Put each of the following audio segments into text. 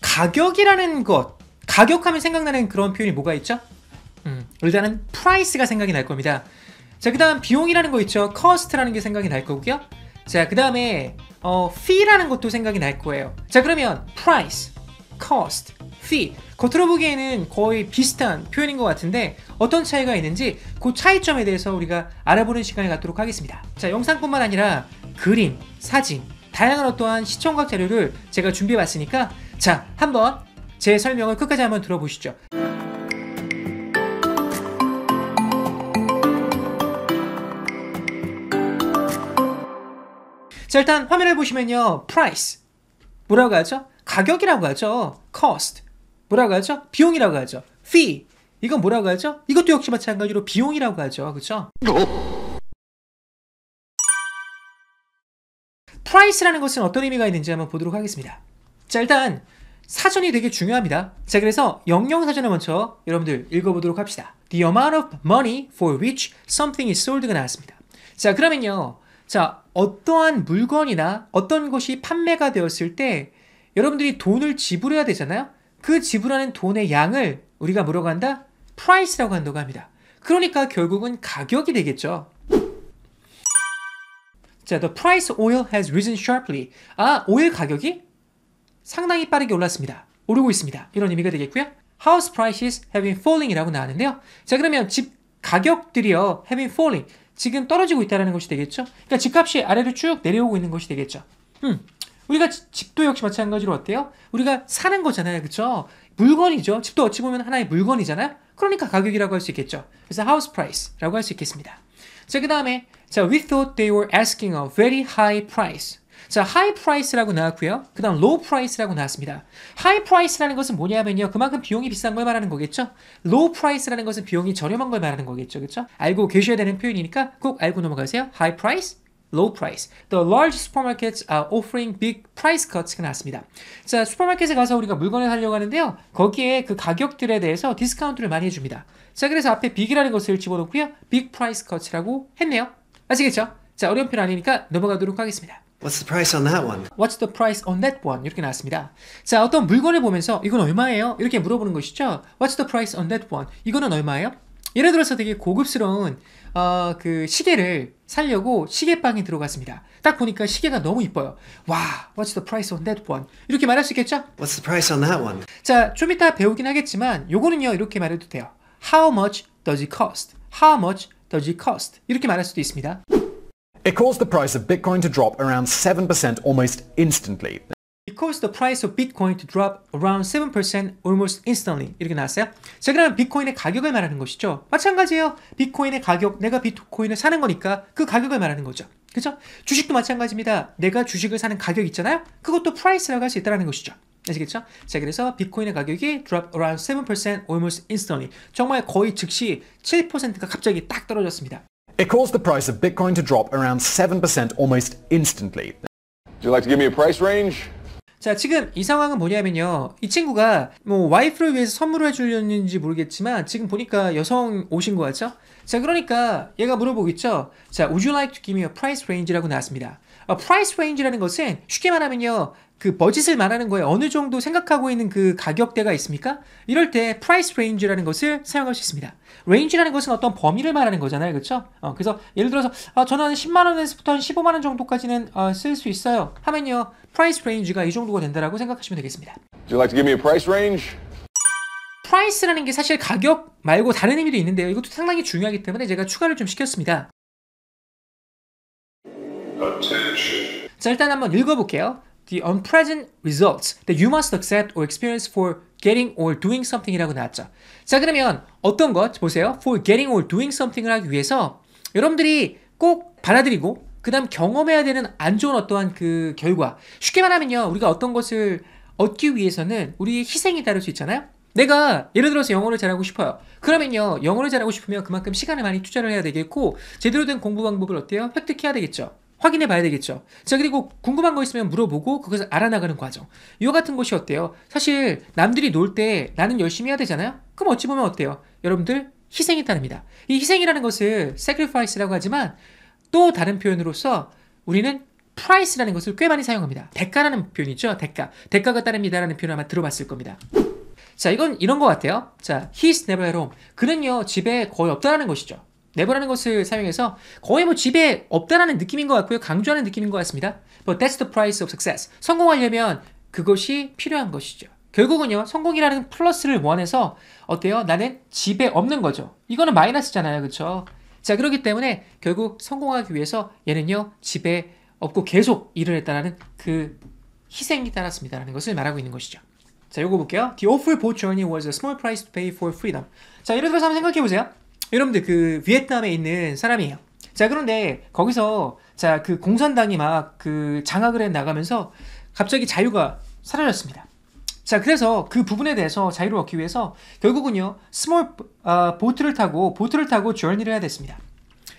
가격이라는 것 가격하면 생각나는 그런 표현이 뭐가 있죠? 음, 일단은 프라이스가 생각이 날 겁니다 자그 다음 비용이라는 거 있죠 커스트라는 게 생각이 날 거고요 자그 다음에 어, fee라는 것도 생각이 날 거예요 자 그러면 price, cost, fee 겉으로 보기에는 거의 비슷한 표현인 것 같은데 어떤 차이가 있는지 그 차이점에 대해서 우리가 알아보는 시간을 갖도록 하겠습니다 자 영상뿐만 아니라 그림, 사진, 다양한 어떠한 시청각 자료를 제가 준비해봤으니까 자 한번 제 설명을 끝까지 한번 들어보시죠. 자 일단 화면을 보시면요 price 뭐라고 하죠? 가격이라고 하죠 cost 뭐라고 하죠? 비용이라고 하죠 fee 이건 뭐라고 하죠? 이것도 역시 마찬가지로 비용이라고 하죠 그쵸? 어? price라는 것은 어떤 의미가 있는지 한번 보도록 하겠습니다. 자, 일단 사전이 되게 중요합니다. 자, 그래서 영영 사전을 먼저 여러분들 읽어보도록 합시다. The amount of money for which something is sold가 나왔습니다. 자, 그러면요. 자, 어떠한 물건이나 어떤 것이 판매가 되었을 때 여러분들이 돈을 지불해야 되잖아요. 그 지불하는 돈의 양을 우리가 물어간다? price라고 한다고 합니다. 그러니까 결국은 가격이 되겠죠. 자, the price oil has risen sharply. 아, 오일 가격이 상당히 빠르게 올랐습니다. 오르고 있습니다. 이런 의미가 되겠고요. House prices have been falling이라고 나왔는데요. 자, 그러면 집 가격들이요, have been falling. 지금 떨어지고 있다는 것이 되겠죠. 그러니까 집값이 아래로 쭉 내려오고 있는 것이 되겠죠. 음, 우리가 집도 역시 마찬가지로 어때요? 우리가 사는 거잖아요, 그렇죠? 물건이죠. 집도 어찌 보면 하나의 물건이잖아요. 그러니까 가격이라고 할 수 있겠죠. 그래서 house price라고 할 수 있겠습니다. 자, 그 다음에 자, we thought they were asking a very high price. 자, high price라고 나왔고요. 그 다음 low price라고 나왔습니다. high price라는 것은 뭐냐면요. 그만큼 비용이 비싼 걸 말하는 거겠죠. low price라는 것은 비용이 저렴한 걸 말하는 거겠죠. 그죠 알고 계셔야 되는 표현이니까 꼭 알고 넘어가세요. high price, low price. The large supermarkets are offering big price cuts가 나왔습니다. 자, 슈퍼마켓에 가서 우리가 물건을 사려고 하는데요. 거기에 그 가격들에 대해서 디스카운트를 많이 해줍니다. 자 그래서 앞에 빅이라는 것을 집어넣고요. 빅 프라이스 컷이라고 했네요. 아시겠죠? 자 어려운 표현 아니니까 넘어가도록 하겠습니다. What's the price on that one? What's the price on that one? 이렇게 나왔습니다. 자, 어떤 물건을 보면서 이건 얼마예요? 이렇게 물어보는 것이죠. What's the price on that one? 이거는 얼마예요? 예를 들어서 되게 고급스러운 어, 그 시계를 살려고 시계방에 들어갔습니다. 딱 보니까 시계가 너무 이뻐요. 와, what's the price on that one? 이렇게 말할 수 있겠죠? What's the price on that one? 자, 좀 이따 배우긴 하겠지만 요거는요 이렇게 말해도 돼요. How much does it cost? How much does it cost? 이렇게 말할 수도 있습니다. It caused the price of Bitcoin to drop around 7% almost instantly. It caused the price of Bitcoin to drop around 7% almost instantly. 이렇게 나왔어요. 자, 그럼 비트코인의 가격을 말하는 것이죠. 마찬가지예요. 비트코인의 가격, 내가 비트코인을 사는 거니까 그 가격을 말하는 거죠. 그죠? 주식도 마찬가지입니다. 내가 주식을 사는 가격 있잖아요. 그것도 price라고 할 수 있다는 것이죠. 아시겠죠? 자 그래서 비트코인의 가격이 drop around 7% almost instantly 정말 거의 즉시 7%가 갑자기 딱 떨어졌습니다. It caused the price of Bitcoin to drop around 7% almost instantly. Would you like to give me a price range? 자 지금 이 상황은 뭐냐면요 이 친구가 뭐 와이프를 위해서 선물을 해주려는지 모르겠지만 지금 보니까 여성 오신 거 같죠? 자 그러니까 얘가 물어보겠죠 자 Would you like to give me a price range? 라고 나왔습니다 어, price range라는 것은 쉽게 말하면요 그 버짓을 말하는 거에 어느 정도 생각하고 있는 그 가격대가 있습니까? 이럴 때 프라이스 레인지라는 것을 사용할 수 있습니다. 레인지라는 것은 어떤 범위를 말하는 거잖아요. 그렇죠? 어, 그래서 예를 들어서 아, 저는 10만 원에서부터 15만 원 정도까지는 어, 쓸 수 있어요. 하면요. 프라이스 레인지가 이 정도가 된다라고 생각하시면 되겠습니다. w o you like to give me a price range? 프라이스라는 게 사실 가격 말고 다른 의미도 있는데요. 이것도 상당히 중요하기 때문에 제가 추가를 좀 시켰습니다. Attention. 자 일단 한번 읽어볼게요. the u n p l e a s a n t results that you must accept or experience for getting or doing something이라고 나왔죠. 자 그러면 어떤 것 보세요. for getting or doing something을 하기 위해서 여러분들이 꼭 받아들이고 그 다음 경험해야 되는 안 좋은 어떠한 그 결과 쉽게 말하면요 우리가 어떤 것을 얻기 위해서는 우리의 희생이 다를수 있잖아요 내가 예를 들어서 영어를 잘하고 싶어요 그러면요 영어를 잘하고 싶으면 그만큼 시간을 많이 투자를 해야 되겠고 제대로 된 공부 방법을 어때요? 획득해야 되겠죠 확인해 봐야 되겠죠. 자, 그리고 궁금한 거 있으면 물어보고 그것을 알아나가는 과정. 이와 같은 것이 어때요? 사실 남들이 놀 때 나는 열심히 해야 되잖아요? 그럼 어찌 보면 어때요? 여러분들 희생이 따릅니다. 이 희생이라는 것을 sacrifice라고 하지만 또 다른 표현으로서 우리는 price라는 것을 꽤 많이 사용합니다. 대가라는 표현이죠. 대가. 대가가 따릅니다라는 표현 아마 들어봤을 겁니다. 자, 이건 이런 것 같아요. 자, he's never at home. 그는요, 집에 거의 없다라는 것이죠. never라는 것을 사용해서 거의 뭐 집에 없다라는 느낌인 것 같고요. 강조하는 느낌인 것 같습니다. But that's the price of success. 성공하려면 그것이 필요한 것이죠. 결국은요, 성공이라는 플러스를 원해서 어때요? 나는 집에 없는 거죠. 이거는 마이너스잖아요. 그렇죠? 자, 그렇기 때문에 결국 성공하기 위해서 얘는요, 집에 없고 계속 일을 했다라는 그 희생이 따랐습니다라는 것을 말하고 있는 것이죠. 자, 요거 볼게요. The awful boat journey was a small price to pay for freedom. 자, 예를 들어서 한번 생각해 보세요. 여러분들 그 비트남에 있는 사람이에요. 자 그런데 거기서 자그 공산당이 막 그 장악을 해 나가면서 갑자기 자유가 사라졌습니다. 자 그래서 그 부분에 대해서 자유를 얻기 위해서 결국은요 스몰 아, 보트를 타고 보트를 타고 주얼니를 해야 됐습니다.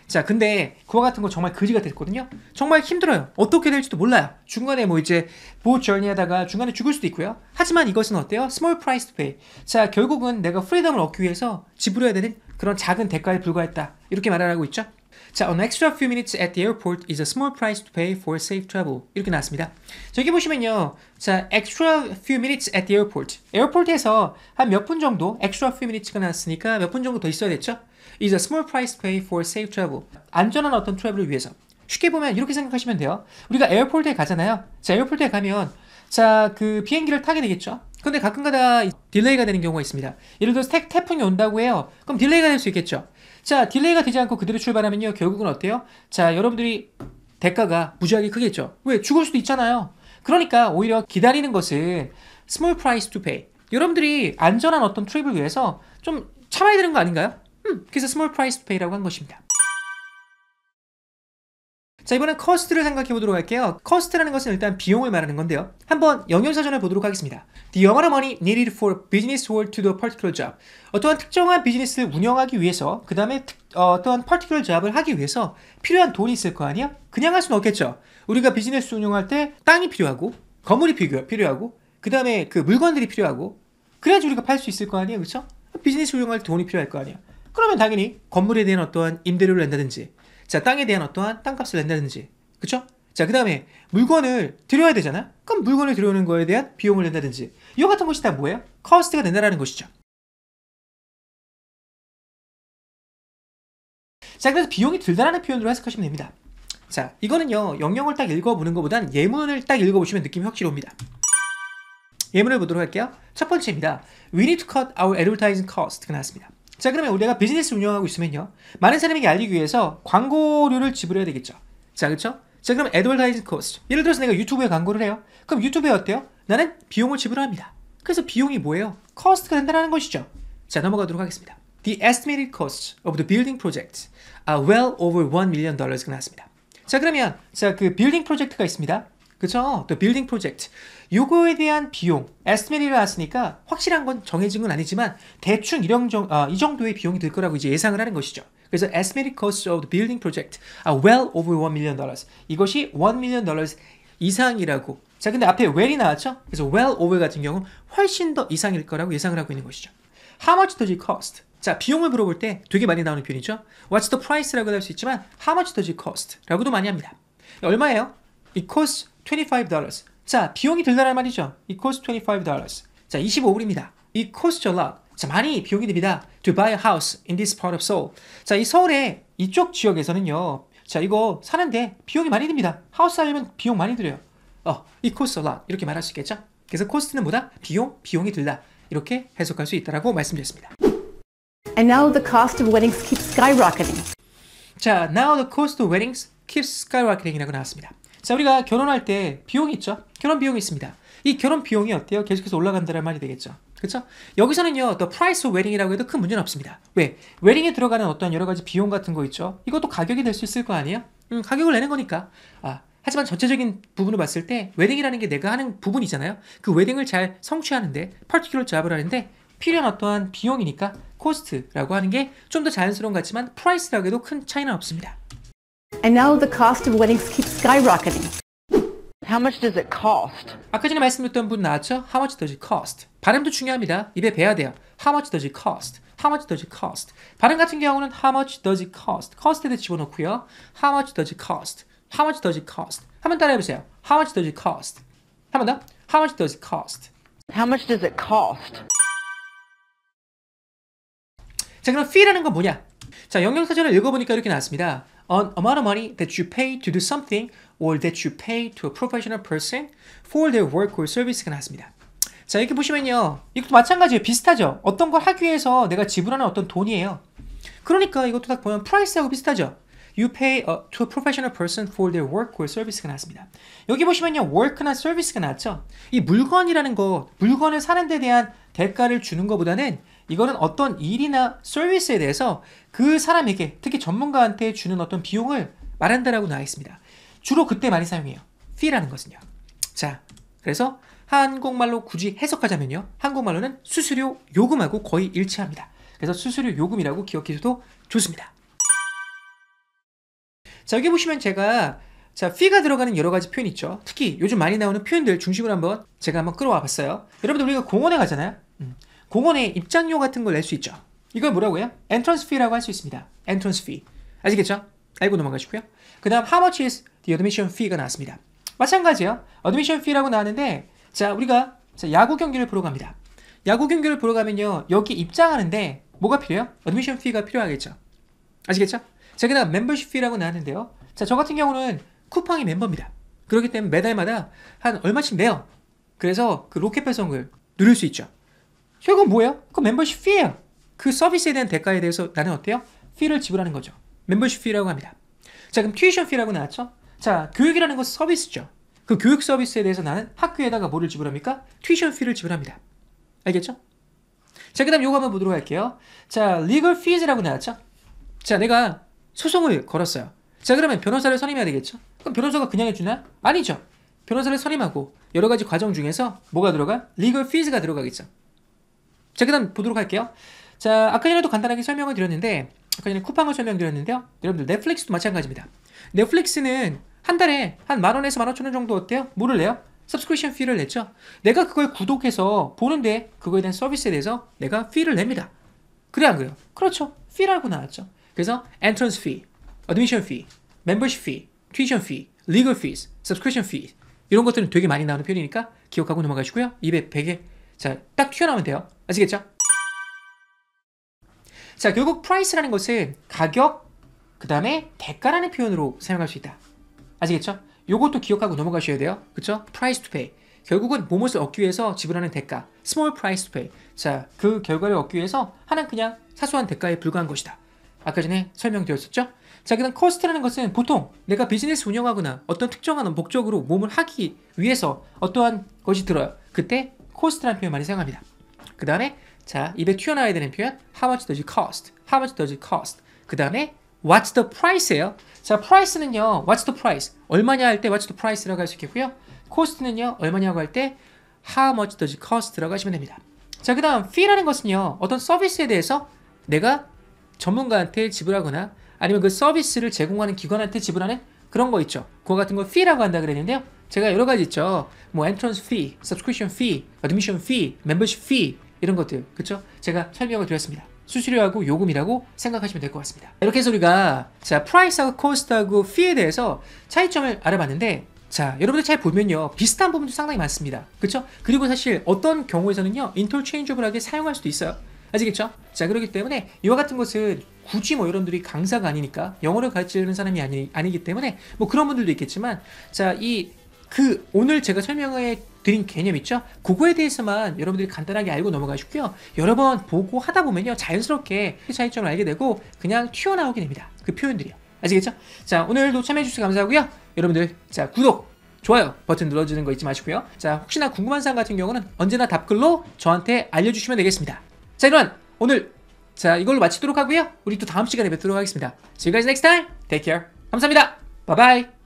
자, 근데 그와 같은 거 정말 그지가 됐거든요. 정말 힘들어요. 어떻게 될지도 몰라요. 중간에 뭐 이제 보호 절니하다가 중간에 죽을 수도 있고요. 하지만 이것은 어때요? 스몰 프라이스 투 페이. 자, 결국은 내가 프리덤을 얻기 위해서 지불해야 되는 그런 작은 대가에 불과했다. 이렇게 말하고 을 있죠. 자, an extra few minutes at the airport is a small price to pay for safe travel. 이렇게 나왔습니다. 저기 보시면요. 자, extra few minutes at the airport. 에어포트에서 한 몇 분 정도 extra few minutes가 나왔으니까 몇 분 정도 더 있어야 됐죠? is a small price to pay for safe travel. 안전한 어떤 트래블을 위해서. 쉽게 보면 이렇게 생각하시면 돼요. 우리가 에어폴트에 가잖아요. 자, 에어폴트에 가면 자, 그 비행기를 타게 되겠죠. 근데 가끔가다 딜레이가 되는 경우가 있습니다. 예를 들어서 태, 태풍이 온다고 해요. 그럼 딜레이가 될 수 있겠죠. 자, 딜레이가 되지 않고 그대로 출발하면요. 결국은 어때요? 자, 여러분들이 대가가 무지하게 크겠죠. 왜? 죽을 수도 있잖아요. 그러니까 오히려 기다리는 것은 small price to pay. 여러분들이 안전한 어떤 트립을 위해서 좀 참아야 되는 거 아닌가요? 음, 그래서 스몰 프라이스 페이라고 한 것입니다. 자 이번엔 커스트를 생각해 보도록 할게요 커스트라는 것은 일단 비용을 말하는 건데요 한번 영역사전을 보도록 하겠습니다 The amount of money needed for business or to do a particular job 어떠한 특정한 비즈니스를 운영하기 위해서 그 다음에 어, 떠한 particular job을 하기 위해서 필요한 돈이 있을 거 아니야? 그냥 할 수는 없겠죠 우리가 비즈니스 운영할 때 땅이 필요하고 건물이 필요하고 그 다음에 그 물건들이 필요하고 그래야지 우리가 팔 수 있을 거아니에그렇 비즈니스 운영할 때 돈이 필요할 거아니에 그러면 당연히 건물에 대한 어떠한 임대료를 낸다든지 자 땅에 대한 어떠한 땅값을 낸다든지 그쵸? 자그 다음에 물건을 들여야 되잖아 그럼 물건을 들여오는 거에 대한 비용을 낸다든지 이와 같은 것이 다 뭐예요? 커스트가 된다라는 것이죠 자 그래서 비용이 들다라는 표현으로 해석하시면 됩니다 자 이거는요 영역을 딱 읽어보는 것보단 예문을 딱 읽어보시면 느낌이 확실히 옵니다 예문을 보도록 할게요 첫 번째입니다 We need to cut our advertising cost 가 나왔습니다 자 그러면 우리가 비즈니스 운영하고 있으면요 많은 사람에게 알리기 위해서 광고료를 지불해야 되겠죠 자 그렇죠? 자 그럼 애드벌다이징 코스트 예를 들어서 내가 유튜브에 광고를 해요 그럼 유튜브에 어때요? 나는 비용을 지불합니다 그래서 비용이 뭐예요? 코스트가 된다는 것이죠 자 넘어가도록 하겠습니다 The estimated cost of the building project are 아, well over 1 million dollars가 나왔습니다 자 그러면 자그 빌딩 프로젝트가 있습니다 그쵸? 또 빌딩 프로젝트. 요거에 대한 비용, 에스메리를 왔으니까 확실한 건 정해진 건 아니지만 대충 이런 정, 아, 이 정도의 비용이 들 거라고 이제 예상을 하는 것이죠. 그래서 estimated cost of the building project a r well over 1 million dollars. 이것이 1 million dollars 이상이라고. 자, 근데 앞에 well이 나왔죠? 그래서 well over 같은 경우 훨씬 더 이상일 거라고 예상을 하고 있는 것이죠. How much does it cost? 자, 비용을 물어볼 때 되게 많이 나오는 표현이죠. What's the price라고 도할 수 있지만 How much does it cost? 라고도 많이 합니다. 얼마예요? It costs 25 dollars. 자, 비용이 들다란 말이죠. It costs 25 dollars. 자, 25불입니다. It costs a lot. 자, 많이 비용이 듭니다. To buy a house in this part of Seoul. 자, 이 서울의 이쪽 지역에서는요. 자, 이거 사는데 비용이 많이 듭니다. 하우스 살려면 비용 많이 들어요. 어, it costs a lot. 이렇게 말할 수 있겠죠? 그래서 코스트는 뭐다? 비용, 비용이 들다. 이렇게 해석할 수 있다라고 말씀드렸습니다. And now the cost of weddings keeps skyrocketing. 자, now the cost of weddings keeps skyrocketing이라고 나왔습니다. 자, 우리가 결혼할 때 비용이 있죠. 결혼 비용이 있습니다. 이 결혼 비용이 어때요? 계속해서 올라간다는 말이 되겠죠. 그렇죠? 여기서는요, 더 프라이스 웨딩이라고 해도 큰 문제는 없습니다. 왜? 웨딩에 들어가는 어떤 여러 가지 비용 같은 거 있죠. 이것도 가격이 될 수 있을 거 아니에요? 음, 가격을 내는 거니까. 아, 하지만 전체적인 부분을 봤을 때 웨딩이라는 게 내가 하는 부분이잖아요. 그 웨딩을 잘 성취하는데, 파티큘러 잡을 하는데 필요한 어떠한 비용이니까 코스트라고 하는 게 좀 더 자연스러운 것 같지만 프라이스라고 해도 큰 차이는 없습니다. And now the cost of weddings keeps skyrocketing. How much does it cost? 아까 전에 말씀드렸던 분 나왔죠? How much does it cost? 발음도 중요합니다. 입에 배야 돼요. How much does it cost? How much does it cost? 발음 같은 경우는 how much does it cost? cost에 대해 집어넣고요. How much does it cost? How much does it cost? 한번 따라해보세요. How much does it cost? 한번 더. How much does it cost? How much does it cost? 자 그럼 fee라는 건 뭐냐? 자, 영역 사전을 읽어보니까 이렇게 나왔습니다. An amount of money that you pay to do something or that you pay to a professional person for their work or service가 나왔습니다. 자, 이렇게 보시면요. 이것도 마찬가지예요. 비슷하죠? 어떤 걸 하기 위해서 내가 지불하는 어떤 돈이에요. 그러니까 이것도 딱 보면 프라이스하고 비슷하죠? You pay a, to a professional person for their work or service가 나왔습니다. 여기 보시면요. work나 service가 나왔죠? 이 물건이라는 거, 물건을 사는 데 대한 대가를 주는 것보다는 이거는 어떤 일이나 서비스에 대해서 그 사람에게 특히 전문가한테 주는 어떤 비용을 말한다라고 나와 있습니다. 주로 그때 많이 사용해요. fee라는 것은요. 자, 그래서 한국말로 굳이 해석하자면요. 한국말로는 수수료 요금하고 거의 일치합니다. 그래서 수수료 요금이라고 기억해줘도 좋습니다. 자, 여기 보시면 제가 자, fee가 들어가는 여러 가지 표현 있죠. 특히 요즘 많이 나오는 표현들 중심으로 한번 제가 한번 끌어와 봤어요. 여러분들 우리가 공원에 가잖아요. 음. 공원에 입장료 같은 걸 낼 수 있죠. 이걸 뭐라고 해요? 엔트런스 fee라고 할 수 있습니다. 엔트런스 fee. 아시겠죠? 알고 넘어가시고요. 그 다음 how much is the admission fee가 나왔습니다. 마찬가지예요. admission fee라고 나왔는데 자 우리가 야구 경기를 보러 갑니다. 야구 경기를 보러 가면요. 여기 입장하는데 뭐가 필요해요? admission fee가 필요하겠죠. 아시겠죠? 자, 그 다음 membership fee라고 나왔는데요. 자, 저 같은 경우는 쿠팡이 멤버입니다. 그렇기 때문에 매달마다 한 얼마씩 내요. 그래서 그 로켓 배송을 누릴 수 있죠. 그건 뭐예요? 그 멤버십 피예요. 그 서비스에 대한 대가에 대해서 나는 어때요? 피를 지불하는 거죠. 멤버십 피라고 합니다. 자, 그럼 튜이션 피라고 나왔죠? 자, 교육이라는 건 서비스죠. 그 교육 서비스에 대해서 나는 학교에다가 뭐를 지불합니까? 튜이션 피를 지불합니다. 알겠죠? 자, 그 다음 요거 한번 보도록 할게요. 자, legal fees라고 나왔죠? 자, 내가 소송을 걸었어요. 자, 그러면 변호사를 선임해야 되겠죠? 그럼 변호사가 그냥 해주나? 아니죠. 변호사를 선임하고 여러 가지 과정 중에서 뭐가 들어가? legal fees가 들어가겠죠. 자, 그 다음 보도록 할게요. 자, 아까 전에도 간단하게 설명을 드렸는데, 아까 전에 쿠팡을 설명드렸는데요. 여러분들, 넷플릭스도 마찬가지입니다. 넷플릭스는 한 달에 한 만 원에서 만 오천 원 정도 어때요? 뭐를 내요? 섭스크리션 피를 냈죠. 내가 그걸 구독해서 보는데 그거에 대한 서비스에 대해서 내가 피를 냅니다. 그래 안 그래요? 그렇죠. 피라고 나왔죠. 그래서 e 트 t 스 a n 드미션 e 멤버 d m i s 션 i 리그 fee, m e m b e r 이런 것들은 되게 많이 나오는 편이니까 기억하고 넘어가시고요. 200, 100에 자, 딱 튀어나오면 돼요. 아시겠죠? 자, 결국 price라는 것은 가격, 그 다음에 대가라는 표현으로 사용할 수 있다. 아시겠죠? 요것도 기억하고 넘어가셔야 돼요. 그쵸? price to pay. 결국은 무엇을 얻기 위해서 지불하는 대가. small price to pay. 자, 그 결과를 얻기 위해서 하나 그냥 사소한 대가에 불과한 것이다. 아까 전에 설명되었었죠? 자, 그다음 코스트라는 것은 보통 내가 비즈니스 운영하거나 어떤 특정한 목적으로 몸을 하기 위해서 어떠한 것이 들어요. 그때 코스트라는 표현 많이 사용합니다. 그 다음에 자 입에 튀어나와야 되는 표현 how much does it cost? how much does it cost? 그 다음에 what's the price예요. 자 price는요 what's the price? 얼마냐 할 때 what's the price라고 할 수 있겠고요. cost는요 얼마냐고 할 때 how much does it cost라고 하시면 됩니다. 자 그 다음 fee라는 것은요 어떤 서비스에 대해서 내가 전문가한테 지불하거나 아니면 그 서비스를 제공하는 기관한테 지불하는 그런 거 있죠. 그거 같은 거 fee라고 한다 그랬는데요. 제가 여러 가지 있죠. 뭐 엔트런스 피, subscription fee, a 이런 것들 그렇죠? 제가 설명을 드렸습니다. 수수료하고 요금이라고 생각하시면 될 것 같습니다. 이렇게 해서 우리가 자프라이스하고코스 s t 하고 f 에 대해서 차이점을 알아봤는데 자 여러분들 잘 보면요 비슷한 부분도 상당히 많습니다. 그렇죠? 그리고 사실 어떤 경우에서는요 인터체인 r c 하게 사용할 수도 있어요. 아시겠죠? 자 그렇기 때문에 이와 같은 것은 굳이 뭐 여러분들이 강사가 아니니까 영어를 가르치는 사람이 아니, 아니기 때문에 뭐 그런 분들도 있겠지만 자이 그 오늘 제가 설명해 드린 개념 있죠? 그거에 대해서만 여러분들이 간단하게 알고 넘어가시고요. 여러 번 보고 하다 보면요. 자연스럽게 그 차이점을 알게 되고 그냥 튀어나오게 됩니다. 그 표현들이요. 아시겠죠? 자, 오늘도 참여해주셔서 감사하고요. 여러분들, 자, 구독, 좋아요 버튼 눌러주는 거 잊지 마시고요. 자, 혹시나 궁금한 사항 같은 경우는 언제나 답글로 저한테 알려주시면 되겠습니다. 자, 이런 오늘 자 이걸로 마치도록 하고요. 우리 또 다음 시간에 뵙도록 하겠습니다. 지금까지 넥스트 타임, take care. 감사합니다. 바이바이.